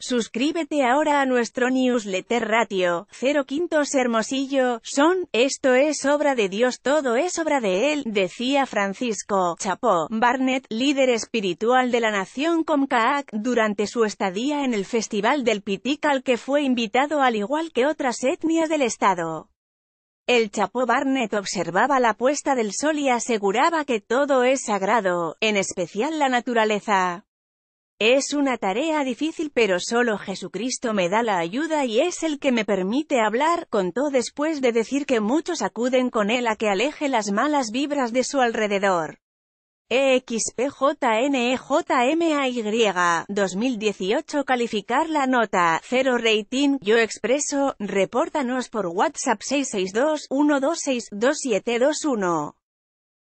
Suscríbete ahora a nuestro newsletter ratio, 0 quintos Hermosillo, son, esto es obra de Dios, todo es obra de Él, decía Francisco Chapó Barnett, líder espiritual de la nación Comcaac, durante su estadía en el Festival del Pitikal que fue invitado al igual que otras etnias del Estado. El Chapó Barnett observaba la puesta del sol y aseguraba que todo es sagrado, en especial la naturaleza. Es una tarea difícil pero solo Jesucristo me da la ayuda y es el que me permite hablar, contó después de decir que muchos acuden con él a que aleje las malas vibras de su alrededor. EXPJNEJMAY 2018 Calificar la nota 0 Rating Yo Expreso Repórtanos por WhatsApp 662 126 2721